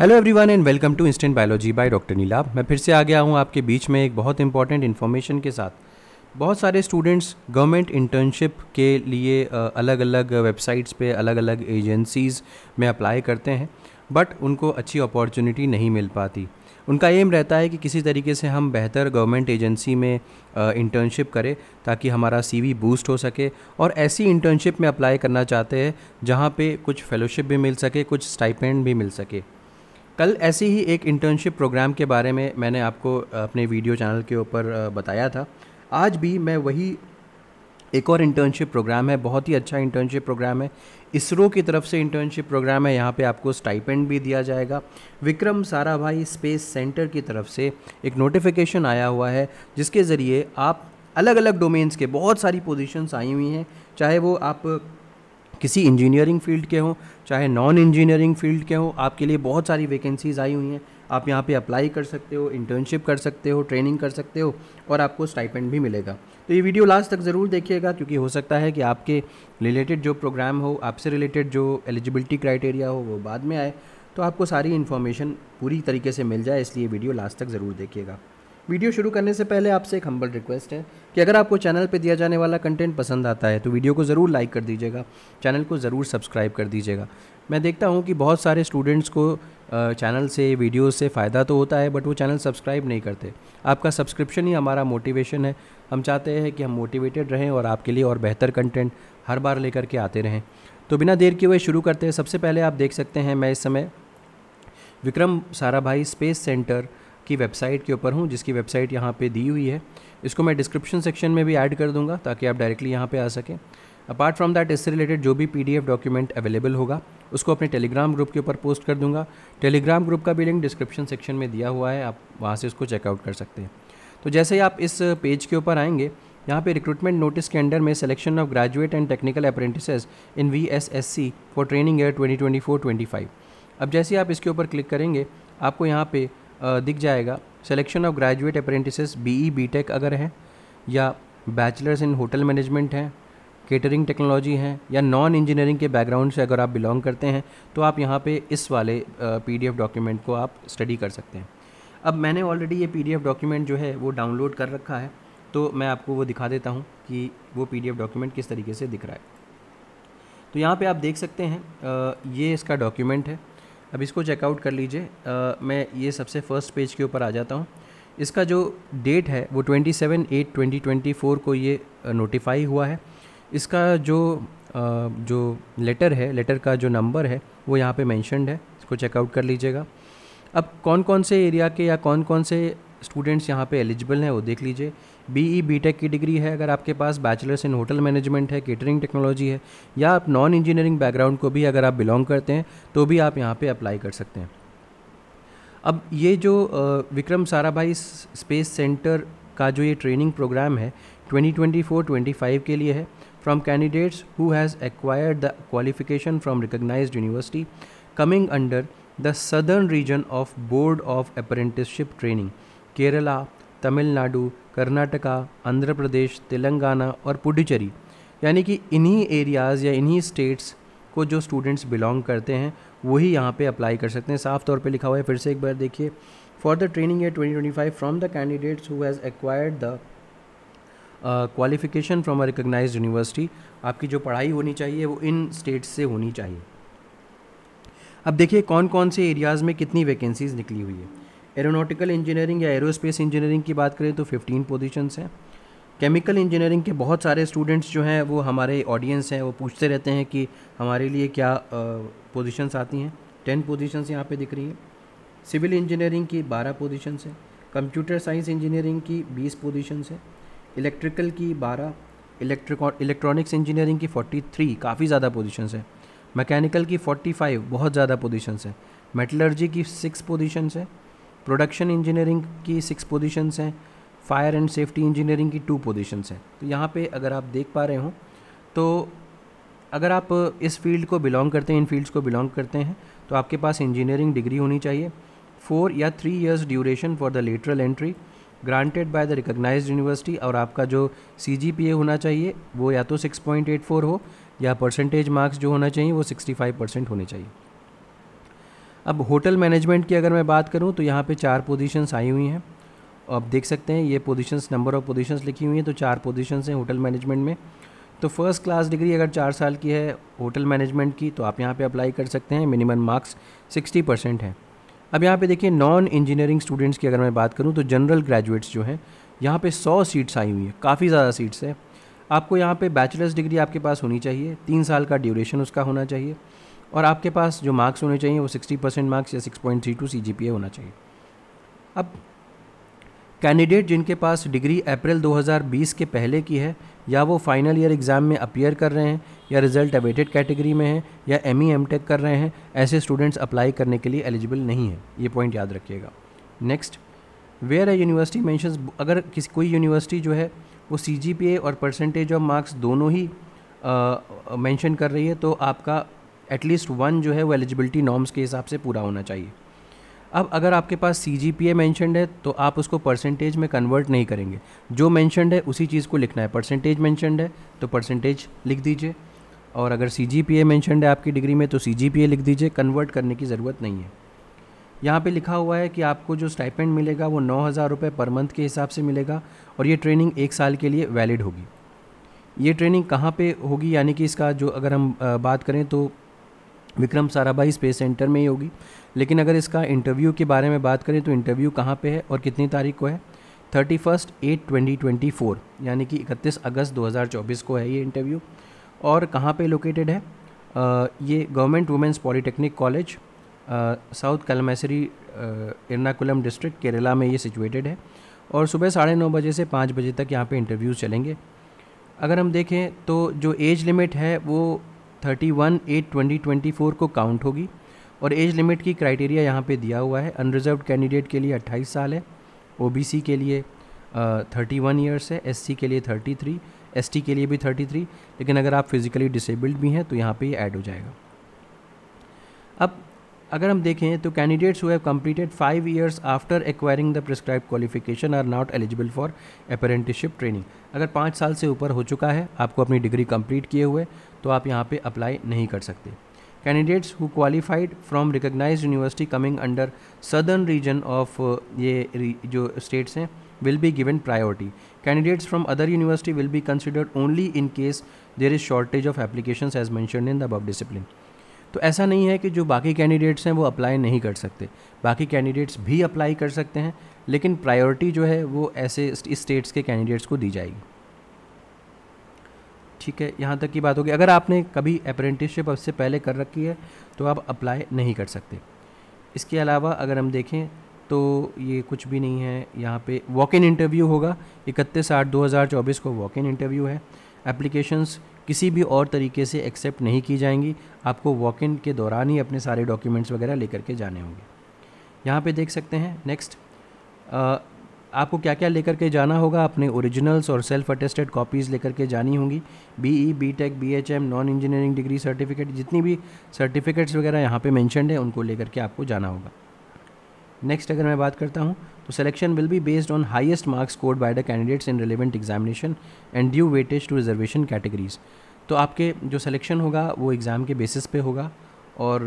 hello everyone and welcome to instant biology by doctor Neelab मैं फिर से आ गया हूँ आपके बीच में एक बहुत इंपॉर्टेंट इन्फॉर्मेशन के साथ बहुत सारे स्टूडेंट्स गवर्नमेंट इंटर्नशिप के लिए अलग अलग वेबसाइट्स पे अलग अलग एजेंसीज़ में अप्लाई करते हैं बट उनको अच्छी अपॉर्चुनिटी नहीं मिल पाती उनका एम रहता है कि किसी तरीके से हम बेहतर गवर्नमेंट एजेंसी में इंटर्नशिप करें ताकि हमारा सीवी बूस्ट हो सके और ऐसी इंटर्नशिप में अप्लाई करना चाहते हैं जहाँ पे कुछ फेलोशिप भी मिल सके कुछ स्टाइपेंड भी मिल सके कल ऐसी ही एक इंटर्नशिप प्रोग्राम के बारे में मैंने आपको अपने वीडियो चैनल के ऊपर बताया था आज भी मैं वही एक और इंटर्नशिप प्रोग्राम है बहुत ही अच्छा इंटर्नशिप प्रोग्राम है इसरो की तरफ से इंटर्नशिप प्रोग्राम है यहाँ पे आपको स्टाइपेंड भी दिया जाएगा विक्रम साराभाई स्पेस सेंटर की तरफ से एक नोटिफिकेशन आया हुआ है जिसके ज़रिए आप अलग अलग डोमेन्स के बहुत सारी पोजीशंस आई हुई हैं चाहे वो आप किसी इंजीनियरिंग फील्ड के हों चाहे नॉन इंजीनियरिंग फील्ड के हों आपके लिए बहुत सारी वैकेंसीज़ आई हुई हैं आप यहाँ पे अप्लाई कर सकते हो इंटर्नशिप कर सकते हो ट्रेनिंग कर सकते हो और आपको स्टाइपेंड भी मिलेगा तो ये वीडियो लास्ट तक ज़रूर देखिएगा क्योंकि हो सकता है कि आपके रिलेटेड जो प्रोग्राम हो आपसे रिलेटेड जो एलिजिबिलिटी क्राइटेरिया हो वो बाद में आए तो आपको सारी इन्फॉर्मेशन पूरी तरीके से मिल जाए इसलिए वीडियो लास्ट तक ज़रूर देखिएगा वीडियो शुरू करने से पहले आपसे एक हम्बल रिक्वेस्ट है कि अगर आपको चैनल पर दिया जाने वाला कंटेंट पसंद आता है तो वीडियो को ज़रूर लाइक कर दीजिएगा चैनल को ज़रूर सब्सक्राइब कर दीजिएगा मैं देखता हूँ कि बहुत सारे स्टूडेंट्स को चैनल से वीडियो से फ़ायदा तो होता है बट वो चैनल सब्सक्राइब नहीं करते आपका सब्सक्रिप्शन ही हमारा मोटिवेशन है हम चाहते हैं कि हम मोटिवेटेड रहें और आपके लिए और बेहतर कंटेंट हर बार लेकर के आते रहें तो बिना देर के हुए शुरू करते हैं सबसे पहले आप देख सकते हैं मैं इस समय विक्रम साराभाई स्पेस सेंटर की वेबसाइट के ऊपर हूँ जिसकी वेबसाइट यहाँ पे दी हुई है इसको मैं डिस्क्रिप्शन सेक्शन में भी ऐड कर दूँगा ताकि आप डायरेक्टली यहाँ पे आ सकें अपार्ट फ्रॉम दैट इससे रिलेटेड जो भी पीडीएफ डॉक्यूमेंट अवेलेबल होगा उसको अपने टेलीग्राम ग्रुप के ऊपर पोस्ट कर दूंगा टेलीग्राम ग्रुप का भी लिंक डिस्क्रिप्शन सेक्शन में दिया हुआ है आप वहाँ से इसको चेकआउट कर सकते हैं तो जैसे ही आप इस पेज के ऊपर आएंगे यहाँ पे रिक्रूटमेंट नोटिस के अंडर में selection of graduate and technical apprentices in V S S C for training year twenty twenty four twenty five अब जैसे ही आप इसके ऊपर क्लिक करेंगे आपको यहाँ पे दिख जाएगा selection of graduate e BE B Tech अगर हैं या बैचलर्स इन होटल मैनेजमेंट हैं केटरिंग टेक्नोलॉजी हैं या नॉन इंजीनियरिंग के बैकग्राउंड से अगर आप बिलोंग करते हैं तो आप यहाँ पे इस वाले पीडीएफ डॉक्यूमेंट को आप स्टडी कर सकते हैं अब मैंने ऑलरेडी ये पीडीएफ डॉक्यूमेंट जो है वो डाउनलोड कर रखा है तो मैं आपको वो दिखा देता हूँ कि वो पीडीएफ डॉक्यूमेंट किस तरीके से दिख रहा है तो यहाँ पर आप देख सकते हैं ये इसका डॉक्यूमेंट है अब इसको चेकआउट कर लीजिए मैं ये सबसे फर्स्ट पेज के ऊपर आ जाता हूँ इसका जो डेट है वो 27 एट फोर को ये नोटिफाई हुआ है इसका जो आ, जो लेटर है लेटर का जो नंबर है वो यहाँ पे मैंशनड है इसको चेकआउट कर लीजिएगा अब कौन कौन से एरिया के या कौन कौन से स्टूडेंट्स यहाँ पे एलिजिबल हैं वो देख लीजिए बी ई बी टेक की डिग्री है अगर आपके पास बैचलर्स इन होटल मैनेजमेंट है केटरिंग टेक्नोलॉजी है या आप नॉन इंजीनियरिंग बैकग्राउंड को भी अगर आप बिलोंग करते हैं तो भी आप यहाँ पे अप्लाई कर सकते हैं अब ये जो विक्रम साराभाई स्पेस सेंटर का जो ये ट्रेनिंग प्रोग्राम है 2024-25 के लिए है from candidates who has acquired the qualification from recognise university coming under the southern region of board of apprenticeship training Kerala Tamil Nadu Karnataka Andhra Pradesh Telangana और पुडुचेरी यानी कि इन्हीं एरियाज़ या इन्हीं स्टेट्स को जो स्टूडेंट्स बिलोंग करते हैं वही यहाँ पे अप्लाई कर सकते हैं साफ तौर पे लिखा हुआ है फिर से एक बार देखिए for the training year 2025 from the candidates who has acquired the qualification from a recognise university आपकी जो पढ़ाई होनी चाहिए वो इन स्टेट्स से होनी चाहिए अब देखिए कौन कौन से एरियाज़ में कितनी वैकेंसीज़ निकली हुई है एरोनॉटिकल इंजीनियरिंग या एरोस्पेस इंजीनियरिंग की बात करें तो 15 पोजीशंस हैं केमिकल इंजीनियरिंग के बहुत सारे स्टूडेंट्स जो हैं वो हमारे ऑडियंस हैं वो पूछते रहते हैं कि हमारे लिए क्या पोजीशंस आती हैं टेन पोजीशंस यहाँ पे दिख रही हैं सिविल इंजीनियरिंग की बारह पोजीशंस हैं कंप्यूटर साइंस इंजीनियरिंग की बीस पोजीशंस हैं इलेक्ट्रिकल की बारह इलेक्ट्रिक इलेक्ट्रॉनिक्स इंजीनियरिंग की फोर्टी थ्री काफ़ी ज़्यादा पोजीशंस हैं मैकेनिकल की फोर्टी फाइव बहुत ज़्यादा पोजीशंस हैं मेटलर्जी की सिक्स पोजीशंस हैं प्रोडक्शन इंजीनियरिंग की सिक्स पोजीशंस हैं फायर एंड सेफ्टी इंजीनियरिंग की टू पोजीशंस हैं तो यहाँ पे अगर आप देख पा रहे हो तो अगर आप इस फील्ड को बिलोंग करते हैं इन फील्ड्स को बिलोंग करते हैं तो आपके पास इंजीनियरिंग डिग्री होनी चाहिए फोर या three years duration for the lateral entry granted by the recognise university और आपका जो सी होना चाहिए वो या तो 6.84 हो या परसेंटेज मार्क्स जो होना चाहिए वो फाइव परसेंट होने चाहिए अब होटल मैनेजमेंट की अगर मैं बात करूँ तो यहाँ पर चार पोजिशंस आई हुई हैं आप देख सकते हैं ये पोजिशन नंबर ऑफ़ पोजिशन लिखी हुई हैं तो चार पोजिशंस हैं होटल मैनेजमेंट में तो फर्स्ट क्लास डिग्री अगर चार साल की है होटल मैनेजमेंट की तो आप यहाँ पे अप्लाई कर सकते हैं मिनिमम मार्क्स 60 परसेंट हैं अब यहाँ पे देखिए नॉन इंजीनियरिंग स्टूडेंट्स की अगर मैं बात करूँ तो जनरल ग्रेजुएट्स जो हैं यहाँ पे 100 सीट्स आई हुई हैं काफ़ी ज़्यादा सीट्स हैं आपको यहाँ पे बैचलर्स डिग्री आपके पास होनी चाहिए तीन साल का ड्यूरेशन उसका होना चाहिए और आपके पास जो मार्क्स होने चाहिए वो सिक्सटी परसेंट मार्क्स या six point three two C G P A होना चाहिए अब कैंडिडेट जिनके पास डिग्री अप्रैल 2020 के पहले की है या वो फाइनल ईयर एग्ज़ाम में अपियर कर रहे हैं या रिजल्ट अवेटेड कैटेगरी में हैं या एम ई एम टेक कर रहे हैं ऐसे स्टूडेंट्स अप्लाई करने के लिए एलिजिबल नहीं है ये पॉइंट याद रखिएगा next where a university mentions अगर किसी कोई यूनिवर्सिटी जो है वो सी जी पी ए और परसेंटेज ऑफ मार्क्स दोनों ही मैंशन कर रही है तो आपका एटलीस्ट वन जो है वो एलिजिबिलिटी नॉर्म्स के हिसाब से पूरा होना चाहिए अब अगर आपके पास सी जी पी ए मैंशनड है तो आप उसको परसेंटेज में कन्वर्ट नहीं करेंगे जो मैंशनड है उसी चीज़ को लिखना है परसेंटेज मैंशनड है तो परसेंटेज लिख दीजिए और अगर सी जी पी ए मैंशनड है आपकी डिग्री में तो सी जी पी ए लिख दीजिए कन्वर्ट करने की ज़रूरत नहीं है यहाँ पे लिखा हुआ है कि आपको जो स्टाइपेंड मिलेगा वो नौ हज़ार रुपये पर मंथ के हिसाब से मिलेगा और ये ट्रेनिंग एक साल के लिए वैलिड होगी ये ट्रेनिंग कहाँ पे होगी यानी कि इसका जो अगर हम बात करें तो विक्रम साराभाई स्पेस सेंटर में ही होगी लेकिन अगर इसका इंटरव्यू के बारे में बात करें तो इंटरव्यू कहाँ पे है और कितनी तारीख को है thirty first eight twenty twenty four यानी कि इकतीस अगस्त दो हज़ार चौबीस को है ये इंटरव्यू और कहाँ पे लोकेटेड है आ, ये government womens polytechnic college south Kalamassery Ernakulam district Kerala में ये सिचुएटेड है और सुबह साढ़े नौ बजे से पाँच बजे तक यहाँ पे इंटरव्यूज़ चलेंगे अगर हम देखें तो जो एज लिमिट है वो thirty one eight twenty twenty four को काउंट होगी और एज लिमिट की क्राइटेरिया यहाँ पे दिया हुआ है अनरिजर्व कैंडिडेट के लिए अट्ठाईस साल है ओबीसी के लिए थर्टी वन ईयर्स है एससी के लिए थर्टी थ्री एस के लिए भी थर्टी थ्री लेकिन अगर आप फिज़िकली डिसेबल्ड भी हैं तो यहाँ पे ये ऐड हो जाएगा अब अगर हम देखें तो candidates who have five years after acquiring the prescribe qualification are not eligible for apprenticeship training अगर पाँच साल से ऊपर हो चुका है आपको अपनी डिग्री कम्प्लीट किए हुए तो आप यहाँ पे अप्लाई नहीं कर सकते candidates who qualified from recognise university coming under southern region of ये जो स्टेट्स हैं will be given priority candidates from other university will be considered only in case there is shortage of application as mention in the अब discipline तो ऐसा नहीं है कि जो बाकी कैंडिडेट्स हैं वो अप्लाई नहीं कर सकते बाकी कैंडिडेट्स भी अप्लाई कर सकते हैं लेकिन प्रायोरिटी जो है वो ऐसे स्टेट्स के कैंडिडेट्स को दी जाएगी ठीक है यहाँ तक की बात होगी अगर आपने कभी अप्रेंटिसशिप अब से पहले कर रखी है तो आप अप्लाई नहीं कर सकते इसके अलावा अगर हम देखें तो ये कुछ भी नहीं है यहाँ पे वॉक इन इंटरव्यू होगा इकतीस आठ चौबीस को वॉक इन इंटरव्यू है एप्लीकेशंस किसी भी और तरीके से एक्सेप्ट नहीं की जाएंगी आपको वॉक इन के दौरान ही अपने सारे डॉक्यूमेंट्स वगैरह लेकर के जाने होंगे यहाँ पे देख सकते हैं नेक्स्ट आपको क्या क्या लेकर के जाना होगा अपने ओरिजिनल्स और सेल्फ अटेस्टेड कॉपीज़ लेकर के जानी होंगी B E B tech B H M non engineering degree certificate जितनी भी सर्टिफिकेट्स वगैरह यहाँ पे मैंशनड है उनको लेकर के आपको जाना होगा नेक्स्ट अगर मैं बात करता हूँ तो selection will be based on highest marks scored by the candidates in relevant examination and due weightage to reservation categories तो आपके जो सिलेक्शन होगा वो एग्ज़ाम के बेसिस पे होगा और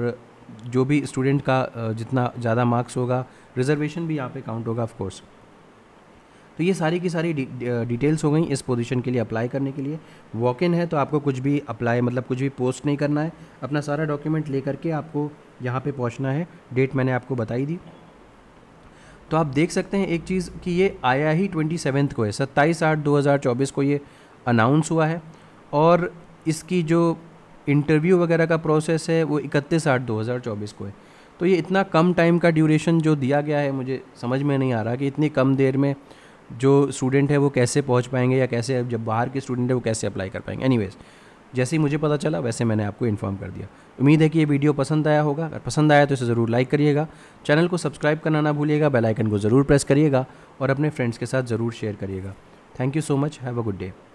जो भी स्टूडेंट का जितना ज़्यादा मार्क्स होगा रिजर्वेशन भी यहाँ पे काउंट होगा ऑफ कोर्स तो ये सारी की सारी डिटेल्स हो गई इस पोजीशन के लिए अप्लाई करने के लिए वॉक इन है तो आपको कुछ भी अप्लाई मतलब कुछ भी पोस्ट नहीं करना है अपना सारा डॉक्यूमेंट ले करके आपको यहाँ पे पहुँचना है डेट मैंने आपको बताई दी तो आप देख सकते हैं एक चीज़ कि ये आया ही ट्वेंटी को है सत्ताईस आठ दो हज़ार चौबीस को ये अनाउंस हुआ है और इसकी जो इंटरव्यू वगैरह का प्रोसेस है वो इकतीस आठ दो हज़ार चौबीस को है तो ये इतना कम टाइम का ड्यूरेशन जो दिया गया है मुझे समझ में नहीं आ रहा कि इतनी कम देर में जो स्टूडेंट है वो कैसे पहुंच पाएंगे या कैसे जब बाहर के स्टूडेंट है वो कैसे अप्लाई कर पाएंगे एनीवेज़ जैसे ही मुझे पता चला वैसे मैंने आपको इन्फॉर्म कर दिया उम्मीद है कि ये वीडियो पसंद आया होगा अगर पसंद आया तो इसे ज़रूर लाइक करिएगा चैनल को सब्सक्राइब करना ना भूलिएगा बेल आइकन को ज़रूर प्रेस करिएगा और अपने फ्रेंड्स के साथ ज़रूर शेयर करिएगा thank you so much have a good day